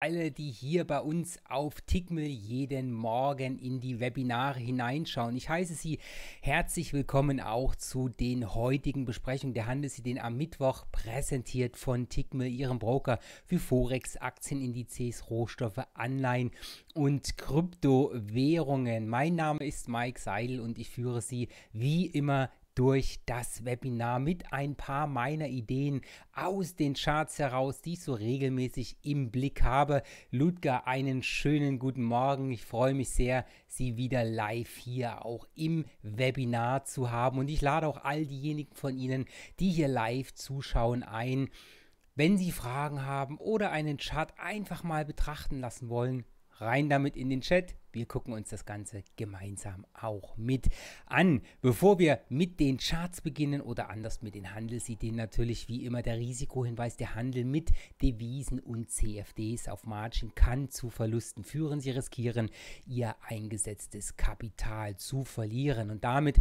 alle, die hier bei uns auf Tickmill jeden Morgen in die Webinare hineinschauen. Ich heiße Sie herzlich willkommen auch zu den heutigen Besprechungen der Handelsideen am Mittwoch, präsentiert von Tickmill, Ihrem Broker für Forex, Aktienindizes, Rohstoffe, Anleihen und Kryptowährungen. Mein Name ist Mike Seidel und ich führe Sie wie immer durch das Webinar mit ein paar meiner Ideen aus den Charts heraus, die ich so regelmäßig im Blick habe. Ludger, einen schönen guten Morgen. Ich freue mich sehr, Sie wieder live hier auch im Webinar zu haben. Und ich lade auch all diejenigen von Ihnen, die hier live zuschauen, ein. Wenn Sie Fragen haben oder einen Chart einfach mal betrachten lassen wollen, rein damit in den Chat. Wir gucken uns das Ganze gemeinsam auch mit an. Bevor wir mit den Charts beginnen oder anders mit den Handelsideen, natürlich wie immer der Risikohinweis, der Handel mit Devisen und CFDs auf Margin kann zu Verlusten führen. Sie riskieren, ihr eingesetztes Kapital zu verlieren und damit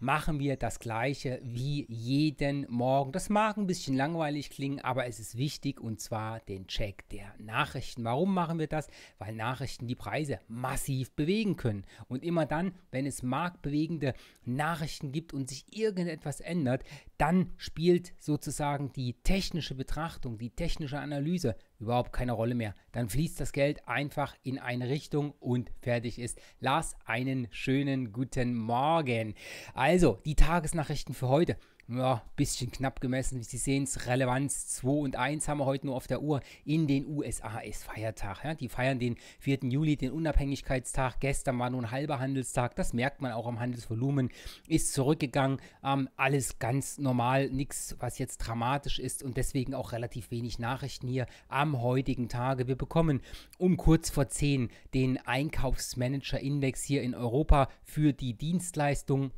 machen wir das gleiche wie jeden Morgen. Das mag ein bisschen langweilig klingen, aber es ist wichtig und zwar den Check der Nachrichten. Warum machen wir das? Weil Nachrichten die Preise massiv bewegen können. Und immer dann, wenn es marktbewegende Nachrichten gibt und sich irgendetwas ändert, dann spielt sozusagen die technische Betrachtung, die technische Analyse überhaupt keine Rolle mehr. Dann fließt das Geld einfach in eine Richtung und fertig ist. Lars, einen schönen guten Morgen. Also, die Tagesnachrichten für heute ja, bisschen knapp gemessen. Sie sehen es, Relevanz 2 und 1 haben wir heute nur auf der Uhr. In den USA ist Feiertag. Ja? Die feiern den 4. Juli, den Unabhängigkeitstag. Gestern war nur ein halber Handelstag. Das merkt man auch am Handelsvolumen. Ist zurückgegangen. Ähm, alles ganz normal. Nichts, was jetzt dramatisch ist und deswegen auch relativ wenig Nachrichten hier am heutigen Tage. Wir bekommen um kurz vor 10 den Einkaufsmanager-Index hier in Europa für die Dienstleistung.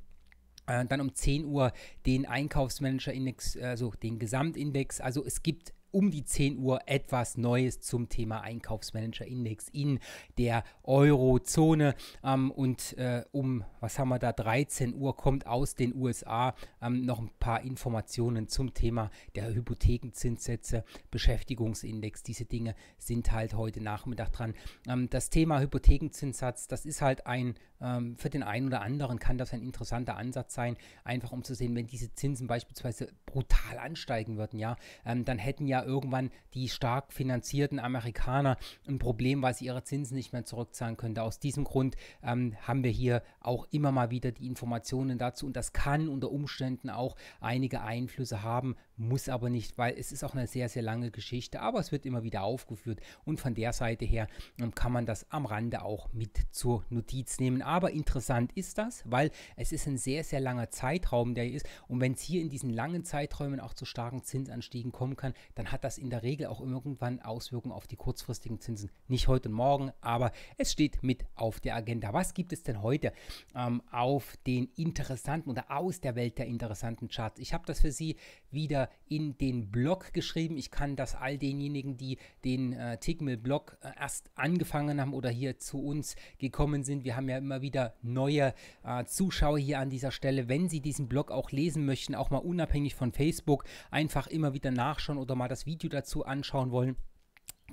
Äh, dann um 10 Uhr den Einkaufsmanager-Index, also äh, den Gesamtindex. Also es gibt um die 10 Uhr etwas Neues zum Thema Einkaufsmanager-Index in der Eurozone. Ähm, und äh, um, was haben wir da, 13 Uhr kommt aus den USA ähm, noch ein paar Informationen zum Thema der Hypothekenzinssätze, Beschäftigungsindex. Diese Dinge sind halt heute Nachmittag dran. Ähm, das Thema Hypothekenzinssatz, das ist halt ein, ähm, für den einen oder anderen kann das ein interessanter Ansatz sein, einfach um zu sehen, wenn diese Zinsen beispielsweise brutal ansteigen würden, ja, ähm, dann hätten ja irgendwann die stark finanzierten Amerikaner ein Problem, weil sie ihre Zinsen nicht mehr zurückzahlen könnten. Aus diesem Grund ähm, haben wir hier auch immer mal wieder die Informationen dazu und das kann unter Umständen auch einige Einflüsse haben, muss aber nicht, weil es ist auch eine sehr, sehr lange Geschichte, aber es wird immer wieder aufgeführt und von der Seite her ähm, kann man das am Rande auch mit zur Notiz nehmen. Aber interessant ist das, weil es ist ein sehr, sehr langer Zeitraum, der hier ist. Und wenn es hier in diesen langen Zeiträumen auch zu starken Zinsanstiegen kommen kann, dann hat das in der Regel auch irgendwann Auswirkungen auf die kurzfristigen Zinsen. Nicht heute und morgen, aber es steht mit auf der Agenda. Was gibt es denn heute ähm, auf den interessanten oder aus der Welt der interessanten Charts? Ich habe das für Sie wieder in den Blog geschrieben. Ich kann das all denjenigen, die den äh, Tickmill-Blog äh, erst angefangen haben oder hier zu uns gekommen sind. Wir haben ja immer wieder neue äh, Zuschauer hier an dieser Stelle. Wenn Sie diesen Blog auch lesen möchten, auch mal unabhängig von Facebook, einfach immer wieder nachschauen oder mal das Video dazu anschauen wollen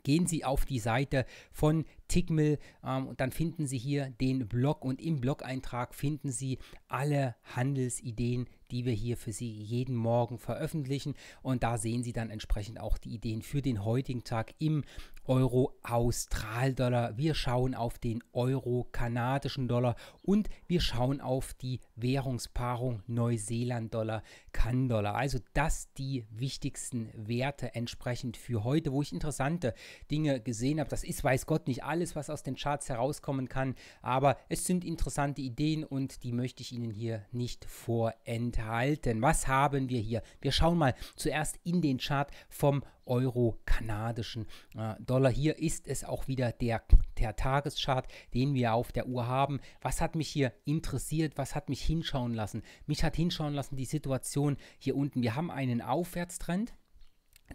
gehen Sie auf die Seite von Tickmill ähm, und dann finden Sie hier den Blog und im Blog-Eintrag finden Sie alle Handelsideen, die wir hier für Sie jeden Morgen veröffentlichen. Und da sehen Sie dann entsprechend auch die Ideen für den heutigen Tag im Euro austral dollar Wir schauen auf den Euro kanadischen Dollar und wir schauen auf die Währungspaarung Neuseeland-Dollar, Kann-Dollar. Also das die wichtigsten Werte entsprechend für heute, wo ich interessante Dinge gesehen habe. Das ist, weiß Gott, nicht alles, was aus den Charts herauskommen kann, aber es sind interessante Ideen und die möchte ich Ihnen hier nicht vorenthalten. Was haben wir hier? Wir schauen mal zuerst in den Chart vom Euro, kanadischen äh, Dollar. Hier ist es auch wieder der, der Tageschart, den wir auf der Uhr haben. Was hat mich hier interessiert? Was hat mich hinschauen lassen? Mich hat hinschauen lassen die Situation hier unten. Wir haben einen Aufwärtstrend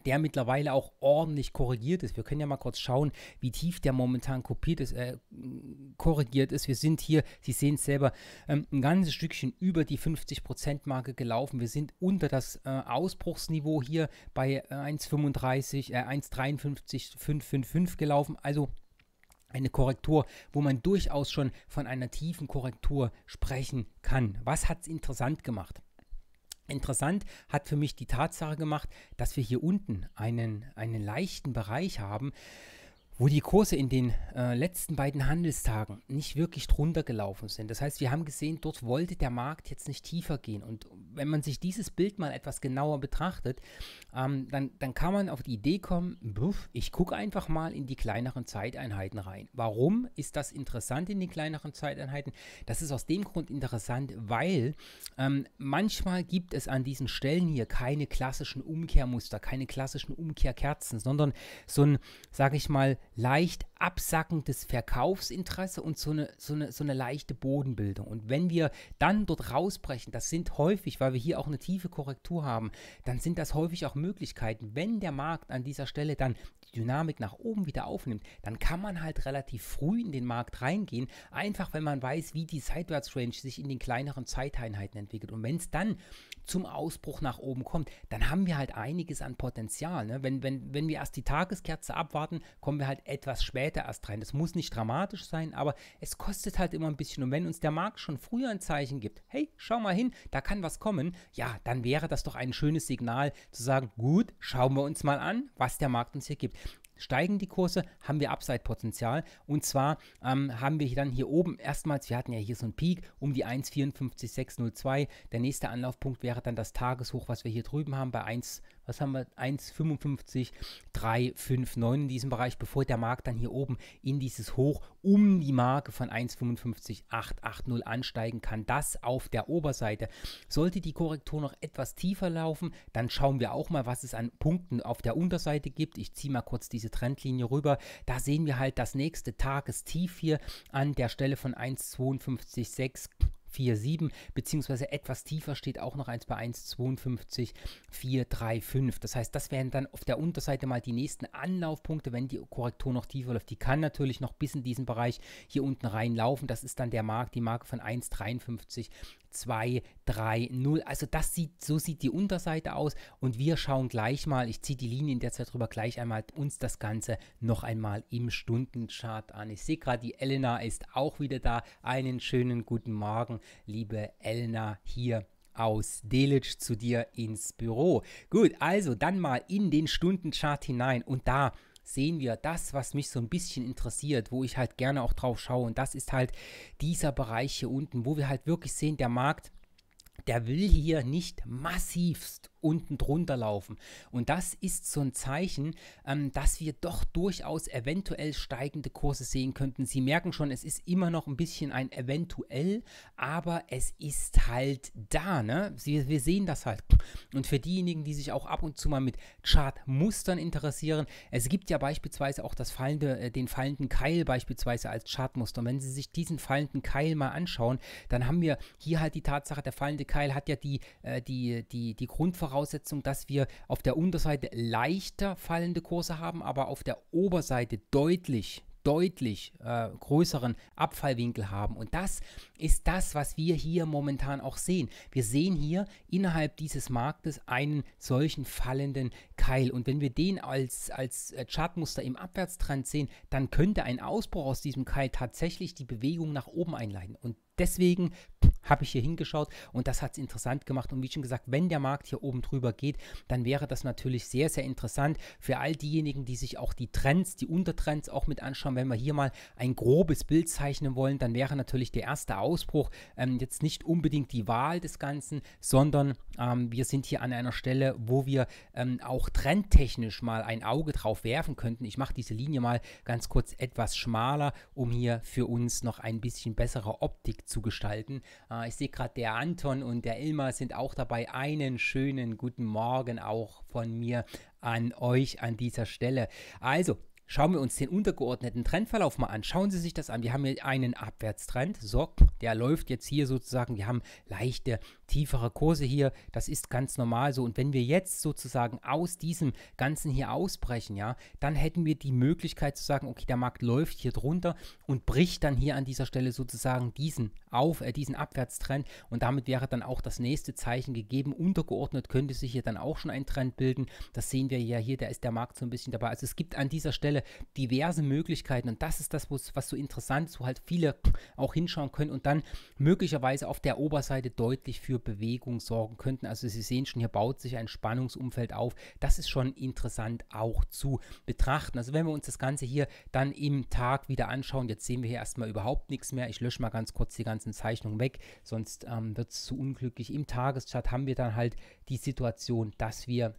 der mittlerweile auch ordentlich korrigiert ist. Wir können ja mal kurz schauen, wie tief der momentan kopiert ist, äh, korrigiert ist. Wir sind hier, Sie sehen es selber, ähm, ein ganzes Stückchen über die 50%-Marke gelaufen. Wir sind unter das äh, Ausbruchsniveau hier bei 1,35, äh, 1,53,555 äh, gelaufen. Also eine Korrektur, wo man durchaus schon von einer tiefen Korrektur sprechen kann. Was hat es interessant gemacht? Interessant hat für mich die Tatsache gemacht, dass wir hier unten einen, einen leichten Bereich haben, wo die Kurse in den äh, letzten beiden Handelstagen nicht wirklich drunter gelaufen sind. Das heißt, wir haben gesehen, dort wollte der Markt jetzt nicht tiefer gehen. Und wenn man sich dieses Bild mal etwas genauer betrachtet, ähm, dann, dann kann man auf die Idee kommen, ich gucke einfach mal in die kleineren Zeiteinheiten rein. Warum ist das interessant in den kleineren Zeiteinheiten? Das ist aus dem Grund interessant, weil ähm, manchmal gibt es an diesen Stellen hier keine klassischen Umkehrmuster, keine klassischen Umkehrkerzen, sondern so ein, sage ich mal, leicht absackendes Verkaufsinteresse und so eine, so, eine, so eine leichte Bodenbildung. Und wenn wir dann dort rausbrechen, das sind häufig, weil wir hier auch eine tiefe Korrektur haben, dann sind das häufig auch Möglichkeiten, wenn der Markt an dieser Stelle dann die Dynamik nach oben wieder aufnimmt, dann kann man halt relativ früh in den Markt reingehen, einfach wenn man weiß, wie die Seitwärtsrange sich in den kleineren Zeiteinheiten entwickelt. Und wenn es dann zum Ausbruch nach oben kommt, dann haben wir halt einiges an Potenzial. Ne? Wenn, wenn, wenn wir erst die Tageskerze abwarten, kommen wir halt etwas später erst rein. Das muss nicht dramatisch sein, aber es kostet halt immer ein bisschen. Und wenn uns der Markt schon früher ein Zeichen gibt, hey, schau mal hin, da kann was kommen, ja, dann wäre das doch ein schönes Signal zu sagen, gut, schauen wir uns mal an, was der Markt uns hier gibt. Steigen die Kurse, haben wir Upside-Potenzial. Und zwar ähm, haben wir dann hier oben erstmals, wir hatten ja hier so einen Peak um die 1,54602. Der nächste Anlaufpunkt wäre dann das Tageshoch, was wir hier drüben haben bei 1,54 was haben wir, 1,55, 3,59 in diesem Bereich, bevor der Markt dann hier oben in dieses Hoch um die Marke von 1,55,880 ansteigen kann. Das auf der Oberseite. Sollte die Korrektur noch etwas tiefer laufen, dann schauen wir auch mal, was es an Punkten auf der Unterseite gibt. Ich ziehe mal kurz diese Trendlinie rüber. Da sehen wir halt das nächste Tagestief hier an der Stelle von 1,52,6 1,47 beziehungsweise etwas tiefer steht auch noch eins bei 1,52,435. Das heißt, das wären dann auf der Unterseite mal die nächsten Anlaufpunkte, wenn die Korrektur noch tiefer läuft. Die kann natürlich noch bis in diesen Bereich hier unten reinlaufen. Das ist dann der Markt, die Marke von 1,53 2, 3, 0. Also das sieht, so sieht die Unterseite aus und wir schauen gleich mal, ich ziehe die Linie in der Zeit drüber, gleich einmal uns das Ganze noch einmal im Stundenchart an. Ich sehe gerade, die Elena ist auch wieder da. Einen schönen guten Morgen, liebe Elena hier aus Delitzsch zu dir ins Büro. Gut, also dann mal in den Stundenchart hinein und da sehen wir das, was mich so ein bisschen interessiert, wo ich halt gerne auch drauf schaue. Und das ist halt dieser Bereich hier unten, wo wir halt wirklich sehen, der Markt, der will hier nicht massivst unten drunter laufen. Und das ist so ein Zeichen, ähm, dass wir doch durchaus eventuell steigende Kurse sehen könnten. Sie merken schon, es ist immer noch ein bisschen ein eventuell, aber es ist halt da. Ne? Sie, wir sehen das halt. Und für diejenigen, die sich auch ab und zu mal mit Chartmustern interessieren, es gibt ja beispielsweise auch das fallende, äh, den fallenden Keil beispielsweise als Chartmuster. Und wenn Sie sich diesen fallenden Keil mal anschauen, dann haben wir hier halt die Tatsache, der fallende Keil hat ja die, äh, die, die, die Grundvoraussetzung, Voraussetzung, dass wir auf der Unterseite leichter fallende Kurse haben, aber auf der Oberseite deutlich deutlich äh, größeren Abfallwinkel haben. Und das ist das, was wir hier momentan auch sehen. Wir sehen hier innerhalb dieses Marktes einen solchen fallenden Keil. Und wenn wir den als, als äh, Chartmuster im Abwärtstrend sehen, dann könnte ein Ausbruch aus diesem Keil tatsächlich die Bewegung nach oben einleiten. Und deswegen habe ich hier hingeschaut und das hat es interessant gemacht. Und wie schon gesagt, wenn der Markt hier oben drüber geht, dann wäre das natürlich sehr, sehr interessant für all diejenigen, die sich auch die Trends, die Untertrends auch mit anschauen. Wenn wir hier mal ein grobes Bild zeichnen wollen, dann wäre natürlich der erste Ausbruch ähm, jetzt nicht unbedingt die Wahl des Ganzen, sondern ähm, wir sind hier an einer Stelle, wo wir ähm, auch trendtechnisch mal ein Auge drauf werfen könnten. Ich mache diese Linie mal ganz kurz etwas schmaler, um hier für uns noch ein bisschen bessere Optik zu gestalten. Äh, ich sehe gerade, der Anton und der Ilmar sind auch dabei. Einen schönen guten Morgen auch von mir an euch an dieser Stelle. Also, Schauen wir uns den untergeordneten Trendverlauf mal an. Schauen Sie sich das an. Wir haben hier einen Abwärtstrend. So, der läuft jetzt hier sozusagen. Wir haben leichte tiefere Kurse hier, das ist ganz normal so. Und wenn wir jetzt sozusagen aus diesem Ganzen hier ausbrechen, ja, dann hätten wir die Möglichkeit zu sagen, okay, der Markt läuft hier drunter und bricht dann hier an dieser Stelle sozusagen diesen auf, äh, diesen Abwärtstrend. Und damit wäre dann auch das nächste Zeichen gegeben. Untergeordnet könnte sich hier dann auch schon ein Trend bilden. Das sehen wir ja hier, da ist der Markt so ein bisschen dabei. Also es gibt an dieser Stelle diverse Möglichkeiten und das ist das, was so interessant ist, wo halt viele auch hinschauen können und dann möglicherweise auf der Oberseite deutlich für für Bewegung sorgen könnten. Also Sie sehen schon, hier baut sich ein Spannungsumfeld auf. Das ist schon interessant auch zu betrachten. Also wenn wir uns das Ganze hier dann im Tag wieder anschauen, jetzt sehen wir hier erstmal überhaupt nichts mehr. Ich lösche mal ganz kurz die ganzen Zeichnungen weg, sonst ähm, wird es zu unglücklich. Im Tageschart haben wir dann halt die Situation, dass wir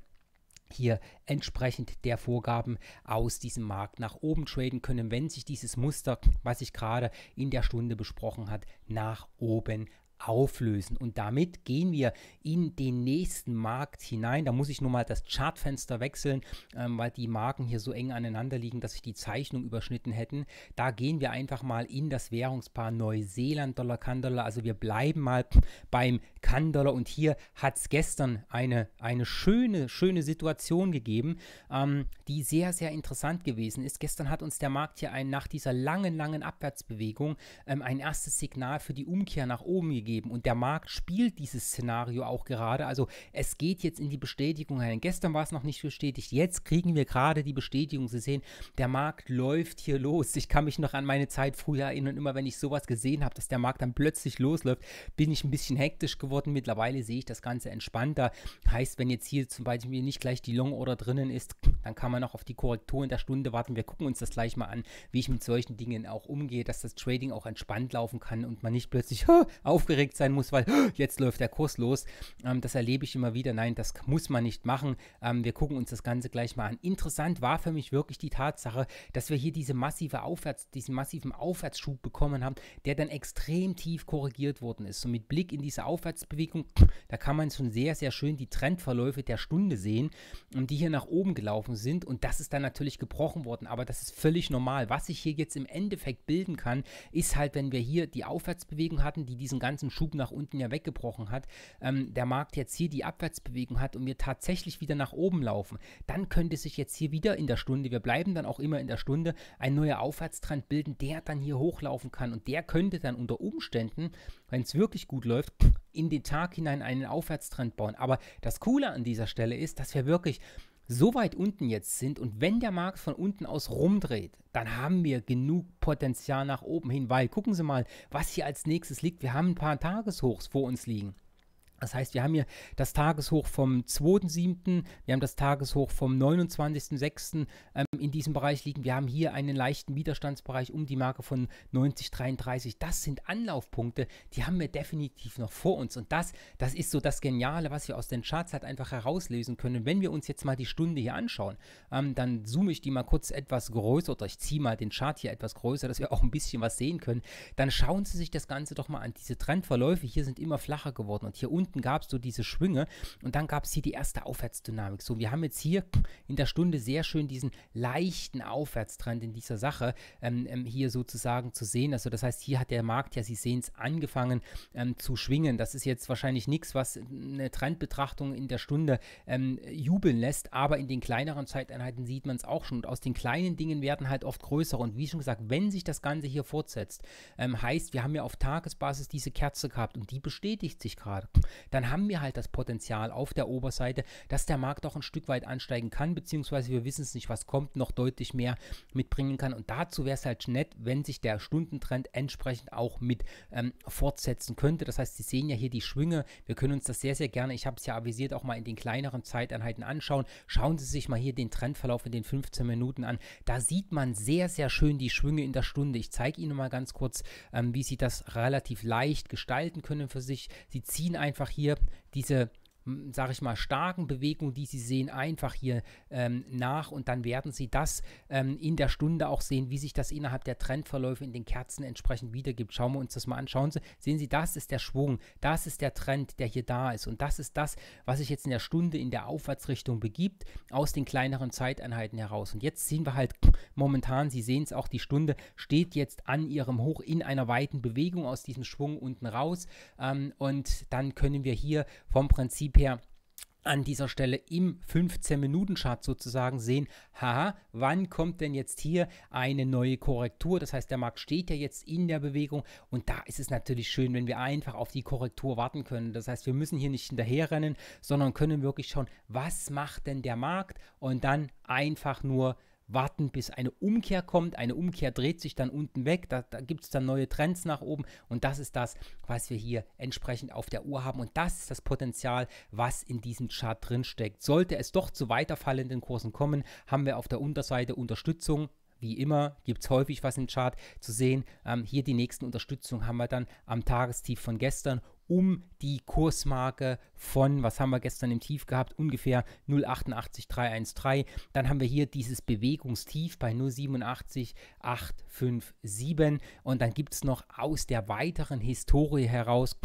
hier entsprechend der Vorgaben aus diesem Markt nach oben traden können, wenn sich dieses Muster, was ich gerade in der Stunde besprochen hat, nach oben auflösen. Und damit gehen wir in den nächsten Markt hinein. Da muss ich nur mal das Chartfenster wechseln, ähm, weil die Marken hier so eng aneinander liegen, dass sich die Zeichnung überschnitten hätten. Da gehen wir einfach mal in das Währungspaar Neuseeland-Dollar, Kandollar. Also wir bleiben mal beim Kandollar. Und hier hat es gestern eine, eine schöne, schöne Situation gegeben, ähm, die sehr, sehr interessant gewesen ist. Gestern hat uns der Markt hier ein, nach dieser langen, langen Abwärtsbewegung ähm, ein erstes Signal für die Umkehr nach oben gegeben gegeben. Und der Markt spielt dieses Szenario auch gerade. Also es geht jetzt in die Bestätigung rein. Gestern war es noch nicht bestätigt. Jetzt kriegen wir gerade die Bestätigung. Sie sehen, der Markt läuft hier los. Ich kann mich noch an meine Zeit früher erinnern. Immer wenn ich sowas gesehen habe, dass der Markt dann plötzlich losläuft, bin ich ein bisschen hektisch geworden. Mittlerweile sehe ich das Ganze entspannter. Heißt, wenn jetzt hier zum Beispiel nicht gleich die Long Order drinnen ist, dann kann man noch auf die Korrektur in der Stunde warten. Wir gucken uns das gleich mal an, wie ich mit solchen Dingen auch umgehe, dass das Trading auch entspannt laufen kann und man nicht plötzlich aufgeregt aufgeregt sein muss, weil oh, jetzt läuft der Kurs los. Ähm, das erlebe ich immer wieder. Nein, das muss man nicht machen. Ähm, wir gucken uns das Ganze gleich mal an. Interessant war für mich wirklich die Tatsache, dass wir hier diese massive Aufwärts, diesen massiven Aufwärtsschub bekommen haben, der dann extrem tief korrigiert worden ist. So mit Blick in diese Aufwärtsbewegung, da kann man schon sehr, sehr schön die Trendverläufe der Stunde sehen, ähm, die hier nach oben gelaufen sind. Und das ist dann natürlich gebrochen worden. Aber das ist völlig normal. Was sich hier jetzt im Endeffekt bilden kann, ist halt, wenn wir hier die Aufwärtsbewegung hatten, die diesen ganzen großen Schub nach unten ja weggebrochen hat, ähm, der Markt jetzt hier die Abwärtsbewegung hat und wir tatsächlich wieder nach oben laufen, dann könnte sich jetzt hier wieder in der Stunde, wir bleiben dann auch immer in der Stunde, ein neuer Aufwärtstrend bilden, der dann hier hochlaufen kann und der könnte dann unter Umständen, wenn es wirklich gut läuft, in den Tag hinein einen Aufwärtstrend bauen. Aber das Coole an dieser Stelle ist, dass wir wirklich so weit unten jetzt sind und wenn der Markt von unten aus rumdreht, dann haben wir genug Potenzial nach oben hin, weil gucken Sie mal, was hier als nächstes liegt. Wir haben ein paar Tageshochs vor uns liegen. Das heißt, wir haben hier das Tageshoch vom 2.7., wir haben das Tageshoch vom 29.6., in diesem Bereich liegen. Wir haben hier einen leichten Widerstandsbereich um die Marke von 90,33. Das sind Anlaufpunkte, die haben wir definitiv noch vor uns. Und das, das ist so das Geniale, was wir aus den Charts halt einfach herauslesen können. Wenn wir uns jetzt mal die Stunde hier anschauen, ähm, dann zoome ich die mal kurz etwas größer oder ich ziehe mal den Chart hier etwas größer, dass wir auch ein bisschen was sehen können. Dann schauen Sie sich das Ganze doch mal an. Diese Trendverläufe hier sind immer flacher geworden und hier unten gab es so diese Schwünge und dann gab es hier die erste Aufwärtsdynamik. So, wir haben jetzt hier in der Stunde sehr schön diesen leichten Aufwärtstrend in dieser Sache ähm, ähm, hier sozusagen zu sehen. Also das heißt, hier hat der Markt ja, Sie sehen es, angefangen ähm, zu schwingen. Das ist jetzt wahrscheinlich nichts, was eine Trendbetrachtung in der Stunde ähm, jubeln lässt, aber in den kleineren Zeiteinheiten sieht man es auch schon. Und aus den kleinen Dingen werden halt oft größere. Und wie schon gesagt, wenn sich das Ganze hier fortsetzt, ähm, heißt, wir haben ja auf Tagesbasis diese Kerze gehabt und die bestätigt sich gerade, dann haben wir halt das Potenzial auf der Oberseite, dass der Markt auch ein Stück weit ansteigen kann, beziehungsweise wir wissen es nicht, was kommt noch deutlich mehr mitbringen kann. Und dazu wäre es halt nett, wenn sich der Stundentrend entsprechend auch mit ähm, fortsetzen könnte. Das heißt, Sie sehen ja hier die Schwünge. Wir können uns das sehr, sehr gerne, ich habe es ja avisiert, auch mal in den kleineren Zeiteinheiten anschauen. Schauen Sie sich mal hier den Trendverlauf in den 15 Minuten an. Da sieht man sehr, sehr schön die Schwünge in der Stunde. Ich zeige Ihnen mal ganz kurz, ähm, wie Sie das relativ leicht gestalten können für sich. Sie ziehen einfach hier diese sage ich mal, starken Bewegungen, die Sie sehen, einfach hier ähm, nach und dann werden Sie das ähm, in der Stunde auch sehen, wie sich das innerhalb der Trendverläufe in den Kerzen entsprechend wiedergibt. Schauen wir uns das mal an. Schauen Sie, sehen Sie, das ist der Schwung, das ist der Trend, der hier da ist und das ist das, was sich jetzt in der Stunde in der Aufwärtsrichtung begibt, aus den kleineren Zeiteinheiten heraus. Und jetzt sehen wir halt momentan, Sie sehen es auch, die Stunde steht jetzt an ihrem Hoch in einer weiten Bewegung aus diesem Schwung unten raus ähm, und dann können wir hier vom Prinzip Prinzip an dieser Stelle im 15-Minuten-Chart sozusagen sehen, haha, wann kommt denn jetzt hier eine neue Korrektur? Das heißt, der Markt steht ja jetzt in der Bewegung und da ist es natürlich schön, wenn wir einfach auf die Korrektur warten können. Das heißt, wir müssen hier nicht hinterherrennen, sondern können wirklich schauen, was macht denn der Markt und dann einfach nur warten, bis eine Umkehr kommt. Eine Umkehr dreht sich dann unten weg, da, da gibt es dann neue Trends nach oben und das ist das, was wir hier entsprechend auf der Uhr haben und das ist das Potenzial, was in diesem Chart drinsteckt. Sollte es doch zu weiterfallenden Kursen kommen, haben wir auf der Unterseite Unterstützung. Wie immer gibt es häufig was im Chart zu sehen. Ähm, hier die nächsten Unterstützung haben wir dann am Tagestief von gestern um die Kursmarke von, was haben wir gestern im Tief gehabt, ungefähr 0,88313. Dann haben wir hier dieses Bewegungstief bei 0,87857 und dann gibt es noch aus der weiteren Historie heraus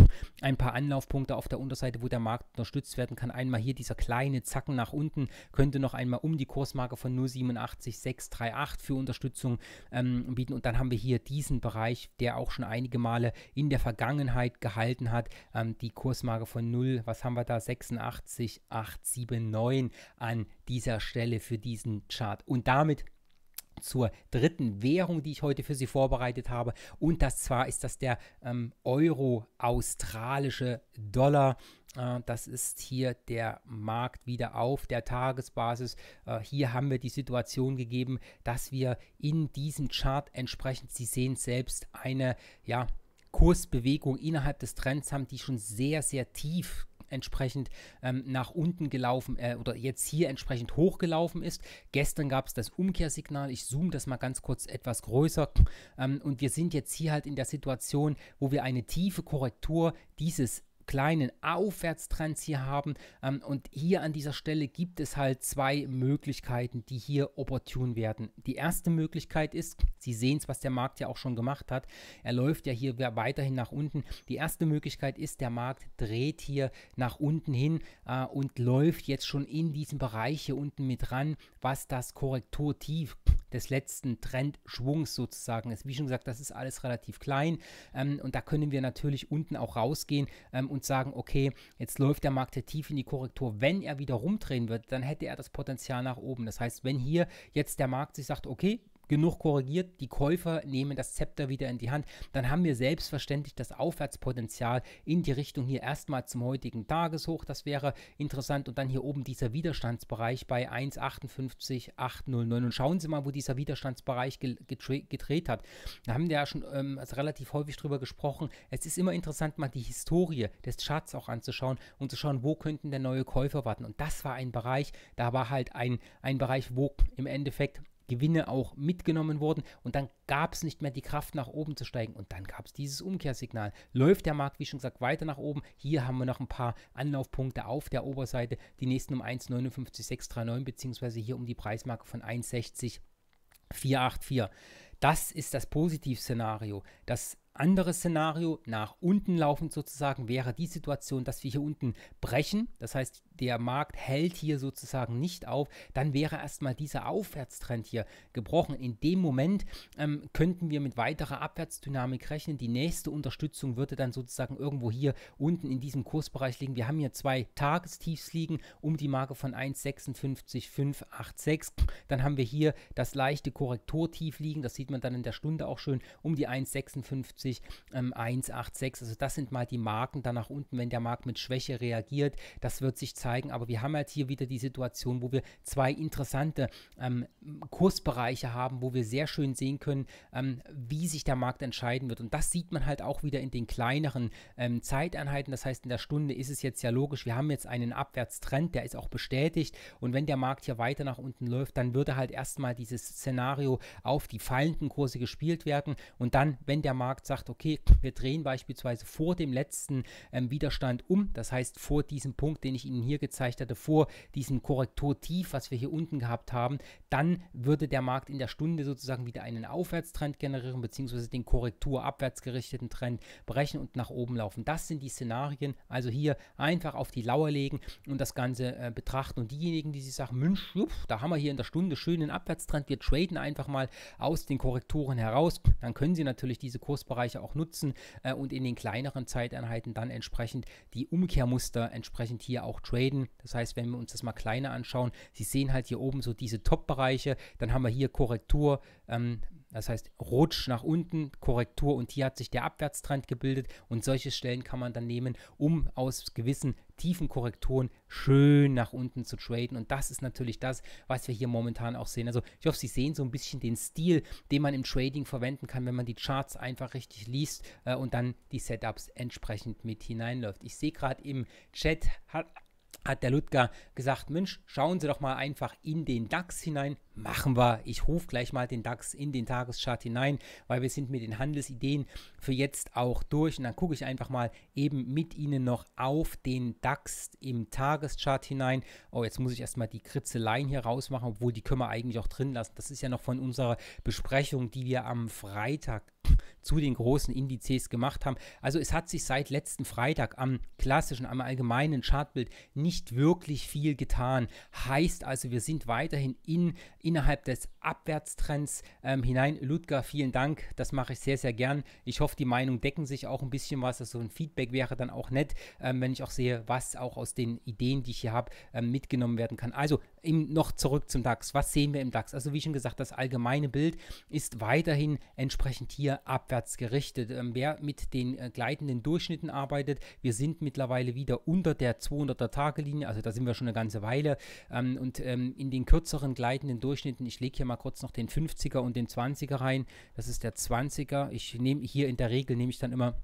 ein paar Anlaufpunkte auf der Unterseite, wo der Markt unterstützt werden kann. Einmal hier dieser kleine Zacken nach unten, könnte noch einmal um die Kursmarke von 0,87638 für Unterstützung ähm, bieten und dann haben wir hier diesen Bereich, der auch schon einige Male in der Vergangenheit gehalten hat, ähm, die Kursmarke von 0, was haben wir da? 86,879 an dieser Stelle für diesen Chart. Und damit zur dritten Währung, die ich heute für Sie vorbereitet habe. Und das zwar ist das der ähm, Euro-australische Dollar. Äh, das ist hier der Markt wieder auf der Tagesbasis. Äh, hier haben wir die Situation gegeben, dass wir in diesem Chart entsprechend, Sie sehen selbst, eine ja, Kursbewegung innerhalb des Trends haben, die schon sehr, sehr tief entsprechend ähm, nach unten gelaufen äh, oder jetzt hier entsprechend hochgelaufen ist. Gestern gab es das Umkehrsignal. Ich zoome das mal ganz kurz etwas größer. Ähm, und wir sind jetzt hier halt in der Situation, wo wir eine tiefe Korrektur dieses kleinen Aufwärtstrends hier haben. Ähm, und hier an dieser Stelle gibt es halt zwei Möglichkeiten, die hier opportun werden. Die erste Möglichkeit ist, Sie sehen es, was der Markt ja auch schon gemacht hat. Er läuft ja hier weiterhin nach unten. Die erste Möglichkeit ist, der Markt dreht hier nach unten hin äh, und läuft jetzt schon in diesem Bereich hier unten mit ran, was das Korrekturtief des letzten Trendschwungs sozusagen ist. Wie schon gesagt, das ist alles relativ klein ähm, und da können wir natürlich unten auch rausgehen ähm, und sagen, okay, jetzt läuft der Markt hier tief in die Korrektur. Wenn er wieder rumdrehen wird, dann hätte er das Potenzial nach oben. Das heißt, wenn hier jetzt der Markt sich sagt, okay, genug korrigiert, die Käufer nehmen das Zepter wieder in die Hand, dann haben wir selbstverständlich das Aufwärtspotenzial in die Richtung hier erstmal zum heutigen Tageshoch, das wäre interessant und dann hier oben dieser Widerstandsbereich bei 1,58,809 und schauen Sie mal, wo dieser Widerstandsbereich gedreht hat. Da haben wir ja schon ähm, also relativ häufig drüber gesprochen, es ist immer interessant, mal die Historie des Charts auch anzuschauen und zu schauen, wo könnten der neue Käufer warten und das war ein Bereich, da war halt ein, ein Bereich, wo im Endeffekt Gewinne auch mitgenommen wurden und dann gab es nicht mehr die Kraft nach oben zu steigen und dann gab es dieses Umkehrsignal. Läuft der Markt, wie schon gesagt, weiter nach oben. Hier haben wir noch ein paar Anlaufpunkte auf der Oberseite, die nächsten um 1,59639 bzw. hier um die Preismarke von 1,60484. Das ist das Positivszenario. Das andere Szenario, nach unten laufend sozusagen, wäre die Situation, dass wir hier unten brechen. Das heißt, der Markt hält hier sozusagen nicht auf, dann wäre erstmal dieser Aufwärtstrend hier gebrochen. In dem Moment ähm, könnten wir mit weiterer Abwärtsdynamik rechnen. Die nächste Unterstützung würde dann sozusagen irgendwo hier unten in diesem Kursbereich liegen. Wir haben hier zwei Tagestiefs liegen um die Marke von 1,56586. Dann haben wir hier das leichte Korrekturtief liegen. Das sieht man dann in der Stunde auch schön um die 1,56186. Ähm, also das sind mal die Marken da nach unten, wenn der Markt mit Schwäche reagiert. Das wird sich zeigen zeigen. Aber wir haben halt hier wieder die Situation, wo wir zwei interessante ähm, Kursbereiche haben, wo wir sehr schön sehen können, ähm, wie sich der Markt entscheiden wird. Und das sieht man halt auch wieder in den kleineren ähm, Zeiteinheiten. Das heißt, in der Stunde ist es jetzt ja logisch, wir haben jetzt einen Abwärtstrend, der ist auch bestätigt. Und wenn der Markt hier weiter nach unten läuft, dann würde halt erstmal dieses Szenario auf die fallenden Kurse gespielt werden. Und dann, wenn der Markt sagt, okay, wir drehen beispielsweise vor dem letzten ähm, Widerstand um, das heißt vor diesem Punkt, den ich Ihnen hier hier gezeigt hatte, vor diesem Korrekturtief, was wir hier unten gehabt haben, dann würde der Markt in der Stunde sozusagen wieder einen Aufwärtstrend generieren, beziehungsweise den korrekturabwärts gerichteten Trend brechen und nach oben laufen. Das sind die Szenarien. Also hier einfach auf die Lauer legen und das Ganze äh, betrachten. Und diejenigen, die sich sagen, Mensch, da haben wir hier in der Stunde schönen Abwärtstrend, wir traden einfach mal aus den Korrekturen heraus, dann können sie natürlich diese Kursbereiche auch nutzen äh, und in den kleineren Zeiteinheiten dann entsprechend die Umkehrmuster entsprechend hier auch traden graden. Das heißt, wenn wir uns das mal kleiner anschauen, Sie sehen halt hier oben so diese Top-Bereiche. Dann haben wir hier Korrektur, ähm, das heißt Rutsch nach unten, Korrektur und hier hat sich der Abwärtstrend gebildet. Und solche Stellen kann man dann nehmen, um aus gewissen tiefen Korrekturen schön nach unten zu traden. Und das ist natürlich das, was wir hier momentan auch sehen. Also ich hoffe, Sie sehen so ein bisschen den Stil, den man im Trading verwenden kann, wenn man die Charts einfach richtig liest äh, und dann die Setups entsprechend mit hineinläuft. Ich sehe gerade im Chat, hat hat der Ludger gesagt, Mensch, schauen Sie doch mal einfach in den DAX hinein. Machen wir. Ich rufe gleich mal den DAX in den Tageschart hinein, weil wir sind mit den Handelsideen für jetzt auch durch. Und dann gucke ich einfach mal eben mit Ihnen noch auf den DAX im Tageschart hinein. Oh, jetzt muss ich erstmal die Kritzeleien hier rausmachen, obwohl die können wir eigentlich auch drin lassen. Das ist ja noch von unserer Besprechung, die wir am Freitag zu den großen Indizes gemacht haben. Also es hat sich seit letzten Freitag am klassischen, am allgemeinen Chartbild nicht wirklich viel getan. Heißt also, wir sind weiterhin in, innerhalb des Abwärtstrends ähm, hinein. Ludger, vielen Dank. Das mache ich sehr, sehr gern. Ich hoffe, die Meinungen decken sich auch ein bisschen was. Also ein Feedback wäre dann auch nett, ähm, wenn ich auch sehe, was auch aus den Ideen, die ich hier habe, ähm, mitgenommen werden kann. Also im, noch zurück zum DAX. Was sehen wir im DAX? Also wie schon gesagt, das allgemeine Bild ist weiterhin entsprechend hier abwärts gerichtet. Ähm, wer mit den äh, gleitenden Durchschnitten arbeitet, wir sind mittlerweile wieder unter der 200er-Tage-Linie, also da sind wir schon eine ganze Weile. Ähm, und ähm, in den kürzeren gleitenden Durchschnitten, ich lege hier mal kurz noch den 50er und den 20er rein, das ist der 20er. Ich nehme hier in der Regel, nehme ich dann immer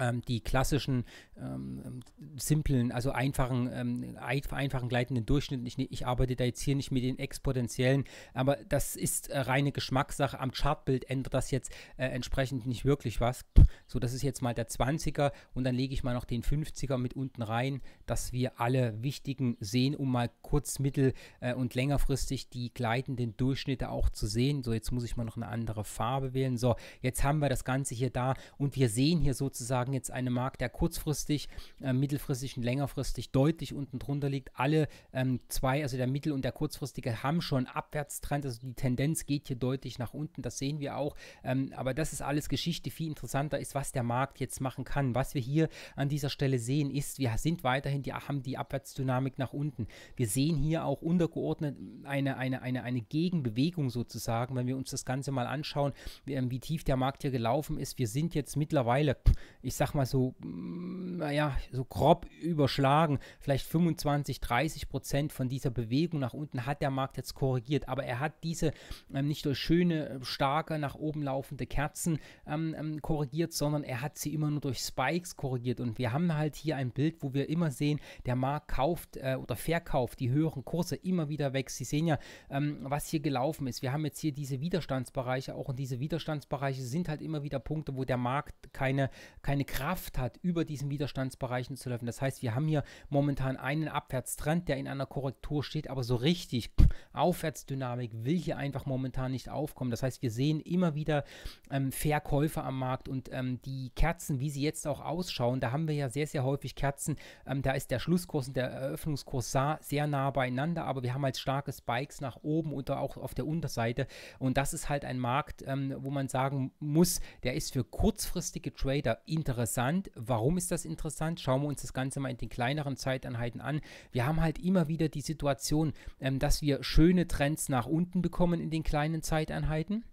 ähm, die klassischen ähm, simplen, also einfachen, ähm, einfachen gleitenden Durchschnitt. Ich, ne-, ich, arbeite da jetzt hier nicht mit den exponentiellen, aber das ist äh, reine Geschmackssache. Am Chartbild ändert das jetzt äh, entsprechend nicht wirklich was. So, das ist jetzt mal der 20er und dann lege ich mal noch den 50er mit unten rein, dass wir alle wichtigen sehen, um mal kurz, mittel äh, und längerfristig die gleitenden Durchschnitte auch zu sehen. So, jetzt muss ich mal noch eine andere Farbe wählen. So, jetzt haben wir das Ganze hier da und wir sehen hier sozusagen sagen, jetzt eine Markt, der kurzfristig, äh, mittelfristig und längerfristig deutlich unten drunter liegt. Alle ähm, zwei, also der mittel- und der kurzfristige, haben schon Abwärtstrend. Also die Tendenz geht hier deutlich nach unten. Das sehen wir auch. Ähm, aber das ist alles Geschichte. Viel interessanter ist, was der Markt jetzt machen kann. Was wir hier an dieser Stelle sehen, ist, wir sind weiterhin, die haben die Abwärtsdynamik nach unten. Wir sehen hier auch untergeordnet eine, eine, eine, eine Gegenbewegung sozusagen, wenn wir uns das Ganze mal anschauen, wie, ähm, wie tief der Markt hier gelaufen ist. Wir sind jetzt mittlerweile, ich ich sag mal so, mm, naja, so grob überschlagen, vielleicht 25, 30 Prozent von dieser Bewegung nach unten hat der Markt jetzt korrigiert. Aber er hat diese ähm, nicht durch schöne, starke, nach oben laufende Kerzen ähm, ähm, korrigiert, sondern er hat sie immer nur durch Spikes korrigiert. Und wir haben halt hier ein Bild, wo wir immer sehen, der Markt kauft äh, oder verkauft die höheren Kurse immer wieder weg. Sie sehen ja, ähm, was hier gelaufen ist. Wir haben jetzt hier diese Widerstandsbereiche auch und diese Widerstandsbereiche sind halt immer wieder Punkte, wo der Markt keine, keine eine Kraft hat, über diesen Widerstandsbereichen zu laufen. Das heißt, wir haben hier momentan einen Abwärtstrend, der in einer Korrektur steht, aber so richtig Aufwärtsdynamik will hier einfach momentan nicht aufkommen. Das heißt, wir sehen immer wieder ähm, Verkäufe am Markt und ähm, die Kerzen, wie sie jetzt auch ausschauen, da haben wir ja sehr, sehr häufig Kerzen. Ähm, da ist der Schlusskurs und der Eröffnungskurs sehr nah beieinander, aber wir haben halt starke Spikes nach oben und auch auf der Unterseite. Und das ist halt ein Markt, ähm, wo man sagen muss, der ist für kurzfristige Trader interessant interessant. Warum ist das interessant? Schauen wir uns das Ganze mal in den kleineren Zeiteinheiten an. Wir haben halt immer wieder die Situation, ähm, dass wir schöne Trends nach unten bekommen in den kleinen Zeiteinheiten.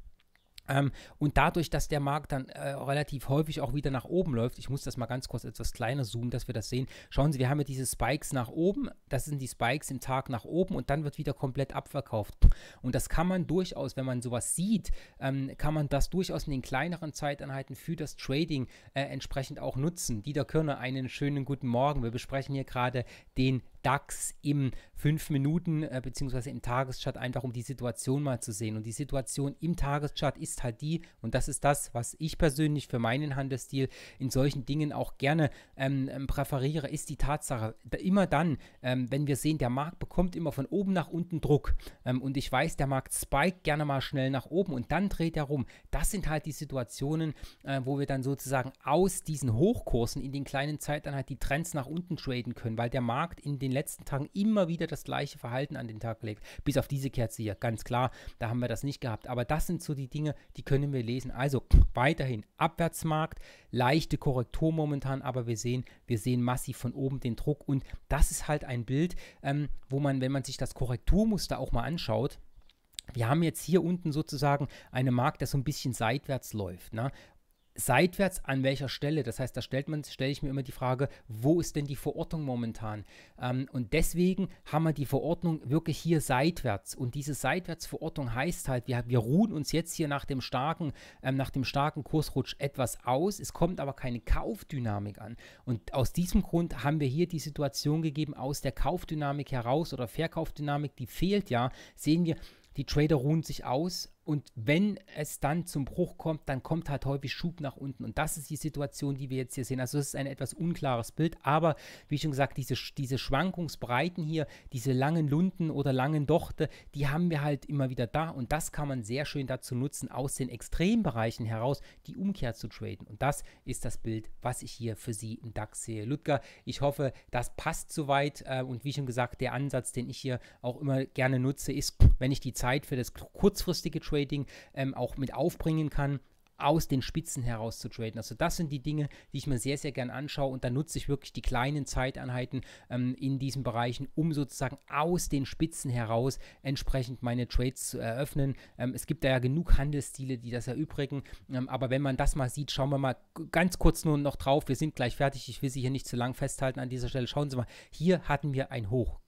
Ähm, und dadurch, dass der Markt dann äh, relativ häufig auch wieder nach oben läuft, ich muss das mal ganz kurz etwas kleiner zoomen, dass wir das sehen. Schauen Sie, wir haben ja diese Spikes nach oben, das sind die Spikes im Tag nach oben und dann wird wieder komplett abverkauft. Und das kann man durchaus, wenn man sowas sieht, ähm, kann man das durchaus in den kleineren Zeiteinheiten für das Trading äh, entsprechend auch nutzen. Dieter Körner, einen schönen guten Morgen. Wir besprechen hier gerade den DAX im 5-Minuten- äh, bzw. im Tageschart, einfach um die Situation mal zu sehen. Und die Situation im Tageschart ist halt die, und das ist das, was ich persönlich für meinen Handelsstil in solchen Dingen auch gerne ähm, ähm, präferiere, ist die Tatsache, da immer dann, ähm, wenn wir sehen, der Markt bekommt immer von oben nach unten Druck ähm, und ich weiß, der Markt spiked gerne mal schnell nach oben und dann dreht er rum. Das sind halt die Situationen, äh, wo wir dann sozusagen aus diesen Hochkursen in den kleinen Zeiteinheit halt die Trends nach unten traden können, weil der Markt in den den letzten Tagen immer wieder das gleiche Verhalten an den Tag gelegt. Bis auf diese Kerze hier, ganz klar, da haben wir das nicht gehabt. Aber das sind so die Dinge, die können wir lesen. Also weiterhin Abwärtsmarkt, leichte Korrektur momentan, aber wir sehen, wir sehen massiv von oben den Druck. Und das ist halt ein Bild, ähm, wo man, wenn man sich das Korrekturmuster auch mal anschaut, wir haben jetzt hier unten sozusagen eine Markt, der so ein bisschen seitwärts läuft. Ne? seitwärts an welcher Stelle. Das heißt, da stellt man, stelle ich mir immer die Frage, wo ist denn die Verordnung momentan? Ähm, und deswegen haben wir die Verordnung wirklich hier seitwärts. Und diese Seitwärtsverordnung heißt halt, wir, wir ruhen uns jetzt hier nach dem starken, ähm, nach dem starken Kursrutsch etwas aus. Es kommt aber keine Kaufdynamik an. Und aus diesem Grund haben wir hier die Situation gegeben, aus der Kaufdynamik heraus oder Verkaufdynamik, die fehlt ja, sehen wir, die Trader ruhen sich aus und wenn es dann zum Bruch kommt, dann kommt halt häufig Schub nach unten. Und das ist die Situation, die wir jetzt hier sehen. Also es ist ein etwas unklares Bild. Aber wie schon gesagt, diese, diese Schwankungsbreiten hier, diese langen Lunden oder langen Dochte, die haben wir halt immer wieder da. Und das kann man sehr schön dazu nutzen, aus den Extrembereichen heraus die Umkehr zu traden. Und das ist das Bild, was ich hier für Sie im DAX sehe. Ludger, ich hoffe, das passt soweit. Äh, und wie schon gesagt, der Ansatz, den ich hier auch immer gerne nutze, ist, wenn ich die Zeit für das kurzfristige Trading Trading ähm, auch mit aufbringen kann aus den Spitzen heraus zu traden. Also das sind die Dinge, die ich mir sehr, sehr gern anschaue und da nutze ich wirklich die kleinen Zeiteinheiten ähm, in diesen Bereichen, um sozusagen aus den Spitzen heraus entsprechend meine Trades zu eröffnen. Ähm, es gibt da ja genug Handelsstile, die das erübrigen, ähm, aber wenn man das mal sieht, schauen wir mal ganz kurz nur noch drauf. Wir sind gleich fertig, ich will Sie hier nicht zu lang festhalten an dieser Stelle. Schauen Sie mal, hier hatten wir ein Hoch.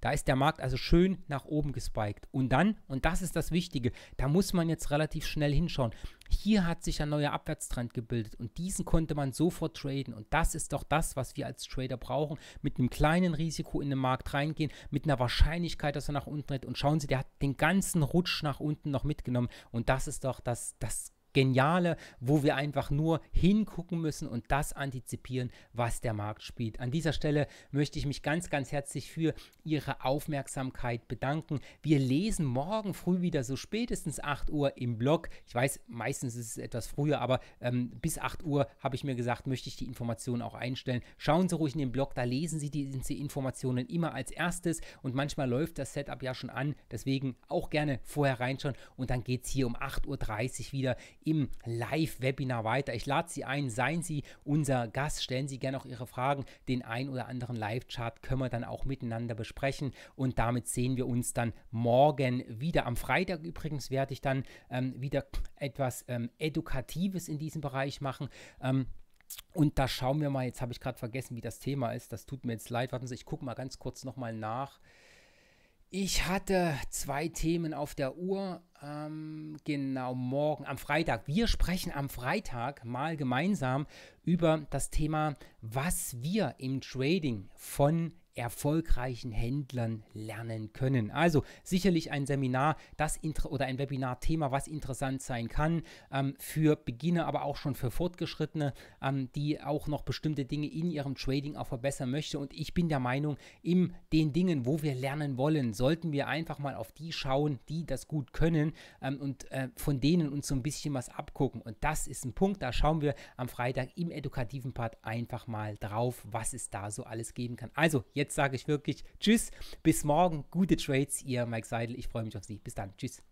Da ist der Markt also schön nach oben gespiked. Und dann, und das ist das Wichtige, da muss man jetzt relativ schnell hinschauen. Hier hat sich ein neuer Abwärtstrend gebildet und diesen konnte man sofort traden. Und das ist doch das, was wir als Trader brauchen. Mit einem kleinen Risiko in den Markt reingehen, mit einer Wahrscheinlichkeit, dass er nach unten tritt. Und schauen Sie, der hat den ganzen Rutsch nach unten noch mitgenommen. Und das ist doch das, das Geniale, wo wir einfach nur hingucken müssen und das antizipieren, was der Markt spielt. An dieser Stelle möchte ich mich ganz, ganz herzlich für Ihre Aufmerksamkeit bedanken. Wir lesen morgen früh wieder so spätestens 8 Uhr im Blog. Ich weiß, meistens ist es etwas früher, aber ähm, bis 8 Uhr habe ich mir gesagt, möchte ich die Informationen auch einstellen. Schauen Sie ruhig in den Blog, da lesen Sie diese Informationen immer als erstes und manchmal läuft das Setup ja schon an, deswegen auch gerne vorher reinschauen und dann geht es hier um 8.30 Uhr wieder im Live-Webinar weiter. Ich lade Sie ein, seien Sie unser Gast, stellen Sie gerne auch Ihre Fragen. Den ein oder anderen Live-Chart können wir dann auch miteinander besprechen und damit sehen wir uns dann morgen wieder. Am Freitag übrigens werde ich dann ähm, wieder etwas ähm, Edukatives in diesem Bereich machen. Ähm, und da schauen wir mal, jetzt habe ich gerade vergessen, wie das Thema ist. Das tut mir jetzt leid. Warten Sie, ich gucke mal ganz kurz nochmal nach. Ich hatte zwei Themen auf der Uhr. Ähm, genau, morgen am Freitag. Wir sprechen am Freitag mal gemeinsam über das Thema, was wir im Trading von erfolgreichen Händlern lernen können. Also sicherlich ein Seminar das oder ein Webinar-Thema, was interessant sein kann ähm, für Beginner, aber auch schon für Fortgeschrittene, ähm, die auch noch bestimmte Dinge in ihrem Trading auch verbessern möchte. Und ich bin der Meinung, in den Dingen, wo wir lernen wollen, sollten wir einfach mal auf die schauen, die das gut können ähm, und äh, von denen uns so ein bisschen was abgucken. Und das ist ein Punkt, da schauen wir am Freitag im edukativen Part einfach mal drauf, was es da so alles geben kann. Also jetzt jetzt sage ich wirklich Tschüss, bis morgen, gute Trades, ihr Mike Seidel. Ich freue mich auf Sie. Bis dann, Tschüss.